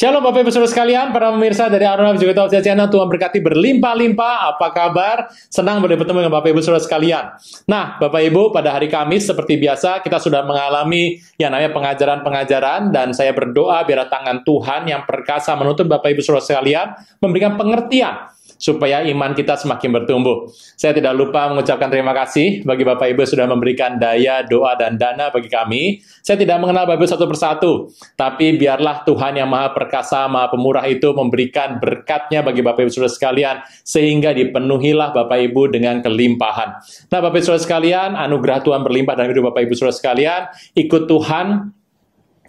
Shalom Bapak Ibu Saudara sekalian, para pemirsa dari Arunab juga Tahu Channel, Tuhan berkati berlimpah-limpah. Apa kabar? Senang boleh bertemu dengan Bapak Ibu Saudara sekalian. Nah, Bapak Ibu, pada hari Kamis seperti biasa kita sudah mengalami yang namanya pengajaran-pengajaran dan saya berdoa biar tangan Tuhan yang perkasa menuntun Bapak Ibu Saudara sekalian memberikan pengertian supaya iman kita semakin bertumbuh. Saya tidak lupa mengucapkan terima kasih bagi Bapak Ibu sudah memberikan daya, doa, dan dana bagi kami. Saya tidak mengenal Bapak Ibu satu persatu, tapi biarlah Tuhan yang maha perkasa, maha pemurah itu memberikan berkatnya bagi Bapak Ibu saudara sekalian, sehingga dipenuhilah Bapak Ibu dengan kelimpahan. Nah Bapak Ibu saudara sekalian, anugerah Tuhan berlimpah dalam hidup Bapak Ibu saudara sekalian, ikut Tuhan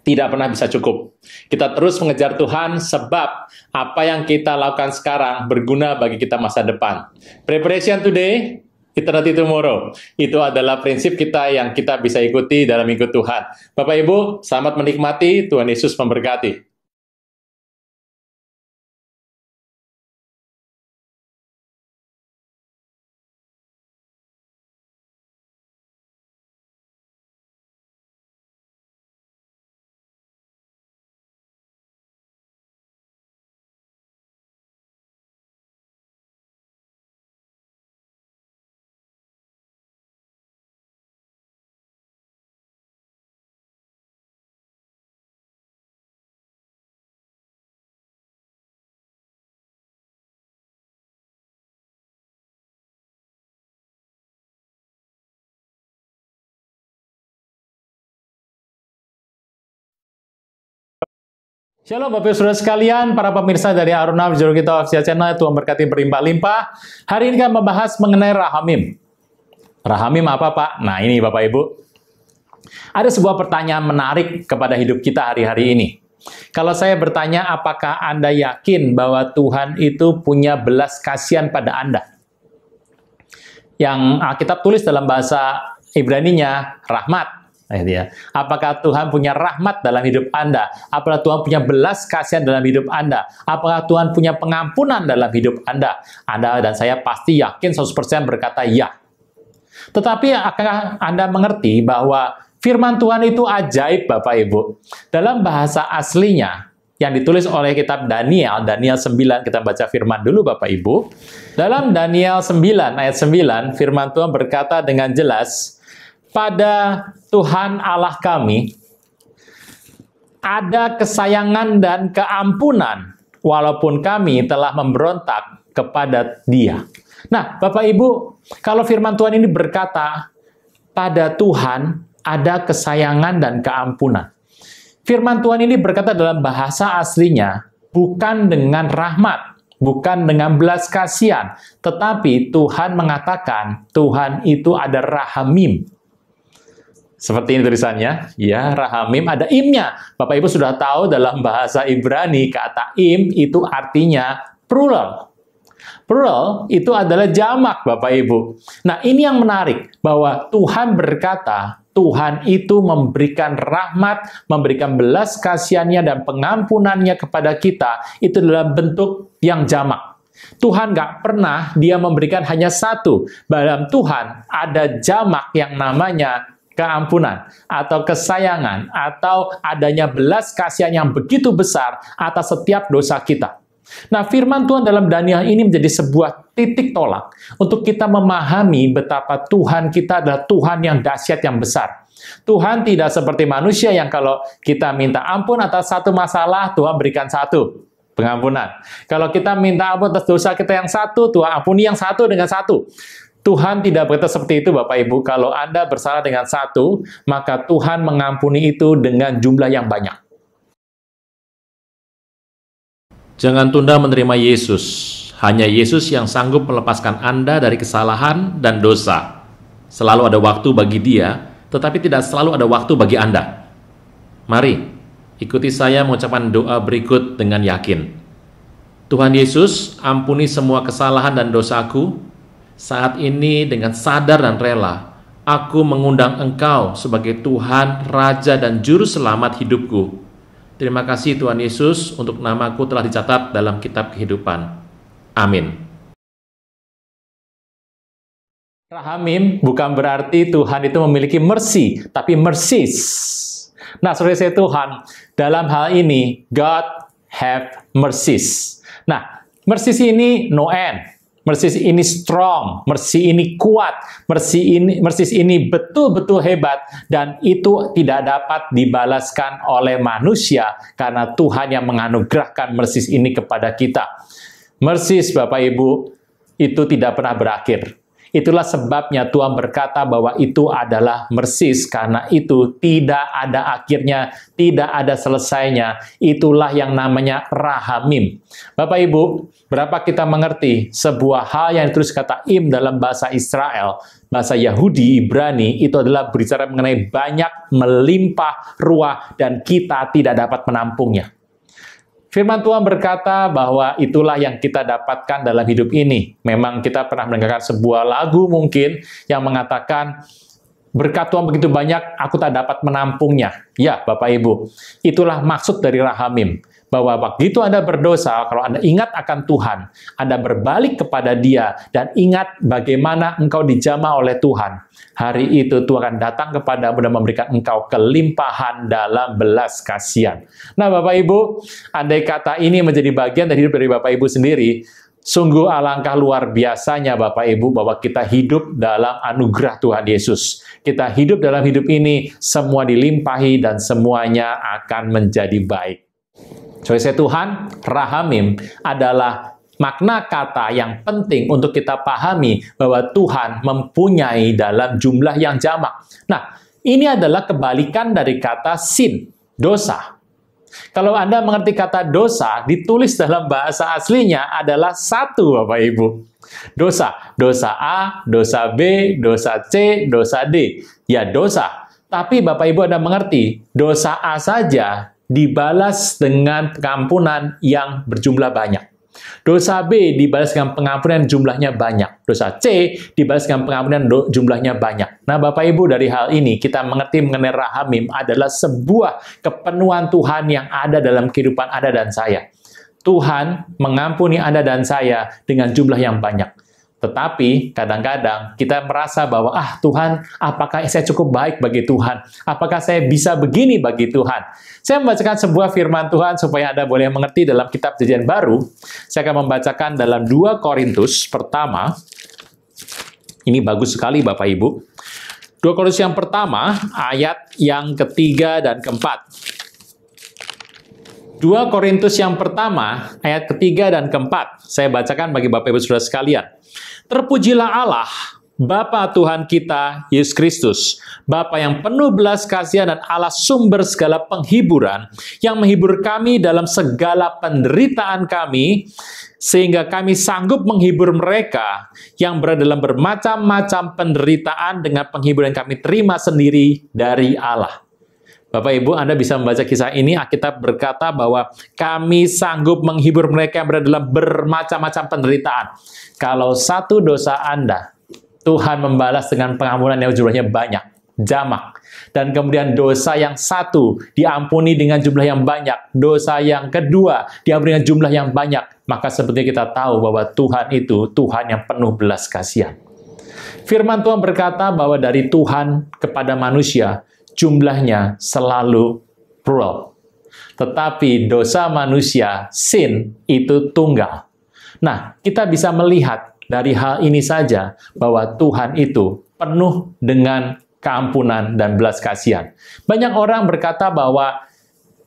tidak pernah bisa cukup. Kita terus mengejar Tuhan sebab apa yang kita lakukan sekarang berguna bagi kita masa depan. Preparation today, kita nanti tomorrow. Itu adalah prinsip kita yang kita bisa ikuti dalam ikut Tuhan. Bapak Ibu, selamat menikmati. Tuhan Yesus memberkati. Shalom Bapak ibu Saudara sekalian, para pemirsa dari Aruna Kita Aksia Channel, Tuhan berkati berlimpah-limpah. Hari ini kami membahas mengenai Rahamim. Rahamim apa Pak? Nah ini Bapak Ibu. Ada sebuah pertanyaan menarik kepada hidup kita hari-hari ini. Kalau saya bertanya apakah Anda yakin bahwa Tuhan itu punya belas kasihan pada Anda? Yang Alkitab tulis dalam bahasa Ibraninya, rahmat ya. Apakah Tuhan punya rahmat dalam hidup Anda? Apakah Tuhan punya belas kasihan dalam hidup Anda? Apakah Tuhan punya pengampunan dalam hidup Anda? Anda dan saya pasti yakin 100% berkata ya. Tetapi akankah Anda mengerti bahwa firman Tuhan itu ajaib Bapak Ibu. Dalam bahasa aslinya, yang ditulis oleh kitab Daniel, Daniel 9, kita baca firman dulu Bapak Ibu. Dalam Daniel 9 ayat 9, firman Tuhan berkata dengan jelas, pada Tuhan Allah kami ada kesayangan dan keampunan walaupun kami telah memberontak kepada Dia. Nah, Bapak Ibu, kalau firman Tuhan ini berkata pada Tuhan ada kesayangan dan keampunan. Firman Tuhan ini berkata dalam bahasa aslinya bukan dengan rahmat, bukan dengan belas kasihan, tetapi Tuhan mengatakan Tuhan itu ada rahamim, seperti ini tulisannya, ya rahamim ada imnya. Bapak Ibu sudah tahu dalam bahasa Ibrani kata im itu artinya plural. Plural itu adalah jamak Bapak Ibu. Nah ini yang menarik bahwa Tuhan berkata Tuhan itu memberikan rahmat, memberikan belas kasihannya dan pengampunannya kepada kita itu dalam bentuk yang jamak. Tuhan gak pernah dia memberikan hanya satu. Dalam Tuhan ada jamak yang namanya keampunan atau kesayangan atau adanya belas kasihan yang begitu besar atas setiap dosa kita. Nah, firman Tuhan dalam Daniel ini menjadi sebuah titik tolak untuk kita memahami betapa Tuhan kita adalah Tuhan yang dahsyat yang besar. Tuhan tidak seperti manusia yang kalau kita minta ampun atas satu masalah, Tuhan berikan satu pengampunan. Kalau kita minta ampun atas dosa kita yang satu, Tuhan ampuni yang satu dengan satu. Tuhan tidak berkata seperti itu Bapak Ibu. Kalau Anda bersalah dengan satu, maka Tuhan mengampuni itu dengan jumlah yang banyak. Jangan tunda menerima Yesus. Hanya Yesus yang sanggup melepaskan Anda dari kesalahan dan dosa. Selalu ada waktu bagi dia, tetapi tidak selalu ada waktu bagi Anda. Mari, ikuti saya mengucapkan doa berikut dengan yakin. Tuhan Yesus, ampuni semua kesalahan dan dosaku, saat ini dengan sadar dan rela, aku mengundang engkau sebagai Tuhan, Raja dan Juru Selamat hidupku. Terima kasih Tuhan Yesus untuk namaku telah dicatat dalam kitab kehidupan. Amin. Rahamim bukan berarti Tuhan itu memiliki mercy, tapi mercies. Nah, sore saya Tuhan, dalam hal ini, God have mercies. Nah, mercies ini no end. Mersis ini strong, mersi ini kuat, mersi ini mersis ini betul-betul hebat dan itu tidak dapat dibalaskan oleh manusia karena Tuhan yang menganugerahkan mersis ini kepada kita. Mersis Bapak Ibu itu tidak pernah berakhir. Itulah sebabnya Tuhan berkata bahwa itu adalah mersis, karena itu tidak ada akhirnya, tidak ada selesainya. Itulah yang namanya rahamim. Bapak Ibu, berapa kita mengerti sebuah hal yang terus kata im dalam bahasa Israel, bahasa Yahudi, Ibrani, itu adalah berbicara mengenai banyak melimpah ruah dan kita tidak dapat menampungnya. Firman Tuhan berkata bahwa itulah yang kita dapatkan dalam hidup ini. Memang kita pernah mendengarkan sebuah lagu mungkin yang mengatakan berkat Tuhan begitu banyak, aku tak dapat menampungnya. Ya, Bapak Ibu, itulah maksud dari Rahamim bahwa begitu Anda berdosa, kalau Anda ingat akan Tuhan, Anda berbalik kepada Dia dan ingat bagaimana engkau dijama oleh Tuhan. Hari itu Tuhan akan datang kepadamu dan memberikan engkau kelimpahan dalam belas kasihan. Nah, Bapak Ibu, andai kata ini menjadi bagian dari hidup dari Bapak Ibu sendiri, Sungguh alangkah luar biasanya Bapak Ibu bahwa kita hidup dalam anugerah Tuhan Yesus. Kita hidup dalam hidup ini semua dilimpahi dan semuanya akan menjadi baik. Choice Tuhan, rahamim adalah makna kata yang penting untuk kita pahami bahwa Tuhan mempunyai dalam jumlah yang jamak. Nah, ini adalah kebalikan dari kata sin, dosa. Kalau Anda mengerti kata dosa, ditulis dalam bahasa aslinya adalah satu, Bapak Ibu. Dosa, dosa A, dosa B, dosa C, dosa D. Ya dosa. Tapi Bapak Ibu Anda mengerti, dosa A saja dibalas dengan pengampunan yang berjumlah banyak. Dosa B dibalas dengan pengampunan jumlahnya banyak. Dosa C dibalas dengan pengampunan jumlahnya banyak. Nah, Bapak Ibu, dari hal ini kita mengerti mengenai rahamim adalah sebuah kepenuhan Tuhan yang ada dalam kehidupan Anda dan saya. Tuhan mengampuni Anda dan saya dengan jumlah yang banyak. Tetapi kadang-kadang kita merasa bahwa, ah Tuhan, apakah saya cukup baik bagi Tuhan? Apakah saya bisa begini bagi Tuhan? Saya membacakan sebuah firman Tuhan supaya Anda boleh mengerti dalam kitab jajan baru. Saya akan membacakan dalam 2 Korintus pertama. Ini bagus sekali Bapak Ibu. 2 Korintus yang pertama, ayat yang ketiga dan keempat. 2 Korintus yang pertama, ayat ketiga dan keempat. Saya bacakan bagi Bapak Ibu Saudara sekalian. Terpujilah Allah, Bapa Tuhan kita, Yesus Kristus, Bapa yang penuh belas kasihan dan Allah sumber segala penghiburan, yang menghibur kami dalam segala penderitaan kami, sehingga kami sanggup menghibur mereka yang berada dalam bermacam-macam penderitaan dengan penghiburan kami terima sendiri dari Allah. Bapak Ibu, Anda bisa membaca kisah ini, Alkitab berkata bahwa kami sanggup menghibur mereka yang berada dalam bermacam-macam penderitaan. Kalau satu dosa Anda, Tuhan membalas dengan pengampunan yang jumlahnya banyak, jamak. Dan kemudian dosa yang satu diampuni dengan jumlah yang banyak, dosa yang kedua diampuni dengan jumlah yang banyak. Maka seperti kita tahu bahwa Tuhan itu Tuhan yang penuh belas kasihan. Firman Tuhan berkata bahwa dari Tuhan kepada manusia jumlahnya selalu plural. Tetapi dosa manusia, sin, itu tunggal. Nah, kita bisa melihat dari hal ini saja bahwa Tuhan itu penuh dengan keampunan dan belas kasihan. Banyak orang berkata bahwa,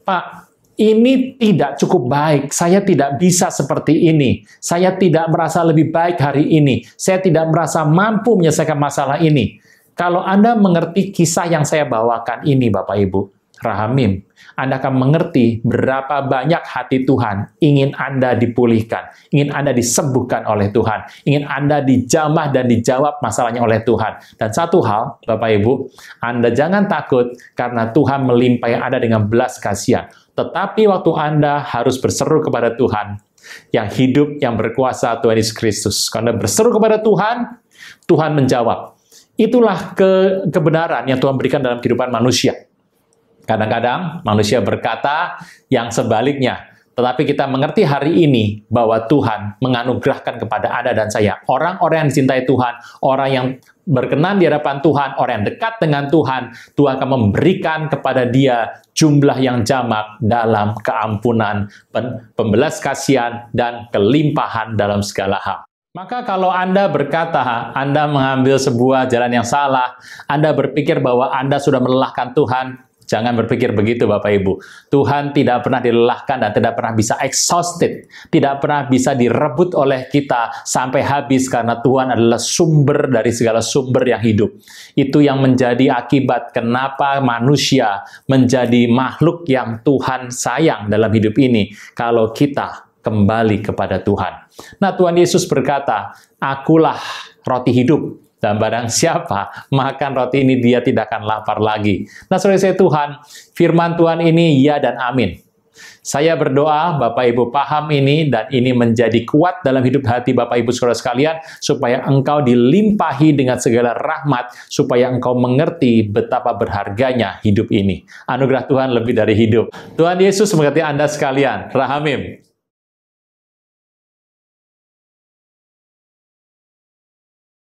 Pak, ini tidak cukup baik. Saya tidak bisa seperti ini. Saya tidak merasa lebih baik hari ini. Saya tidak merasa mampu menyelesaikan masalah ini. Kalau Anda mengerti kisah yang saya bawakan ini, Bapak Ibu, Rahamim, Anda akan mengerti berapa banyak hati Tuhan ingin Anda dipulihkan, ingin Anda disembuhkan oleh Tuhan, ingin Anda dijamah dan dijawab masalahnya oleh Tuhan. Dan satu hal, Bapak Ibu, Anda jangan takut karena Tuhan melimpah yang ada dengan belas kasihan. Tetapi waktu Anda harus berseru kepada Tuhan, yang hidup, yang berkuasa, Tuhan Yesus Kristus. Karena berseru kepada Tuhan, Tuhan menjawab. Itulah ke kebenaran yang Tuhan berikan dalam kehidupan manusia. Kadang-kadang manusia berkata yang sebaliknya, tetapi kita mengerti hari ini bahwa Tuhan menganugerahkan kepada Anda dan saya orang-orang yang dicintai Tuhan, orang yang berkenan di hadapan Tuhan, orang yang dekat dengan Tuhan, Tuhan akan memberikan kepada dia jumlah yang jamak dalam keampunan, pembelas kasihan, dan kelimpahan dalam segala hal. Maka kalau Anda berkata, Anda mengambil sebuah jalan yang salah, Anda berpikir bahwa Anda sudah melelahkan Tuhan, jangan berpikir begitu Bapak Ibu. Tuhan tidak pernah dilelahkan dan tidak pernah bisa exhausted, tidak pernah bisa direbut oleh kita sampai habis karena Tuhan adalah sumber dari segala sumber yang hidup. Itu yang menjadi akibat kenapa manusia menjadi makhluk yang Tuhan sayang dalam hidup ini kalau kita kembali kepada Tuhan. Nah, Tuhan Yesus berkata, "Akulah roti hidup." Dan barang siapa makan roti ini, dia tidak akan lapar lagi. Nah, sore saya Tuhan, firman Tuhan ini ya dan amin. Saya berdoa Bapak Ibu paham ini dan ini menjadi kuat dalam hidup hati Bapak Ibu saudara sekalian supaya engkau dilimpahi dengan segala rahmat supaya engkau mengerti betapa berharganya hidup ini. Anugerah Tuhan lebih dari hidup. Tuhan Yesus mengerti Anda sekalian. Rahamim.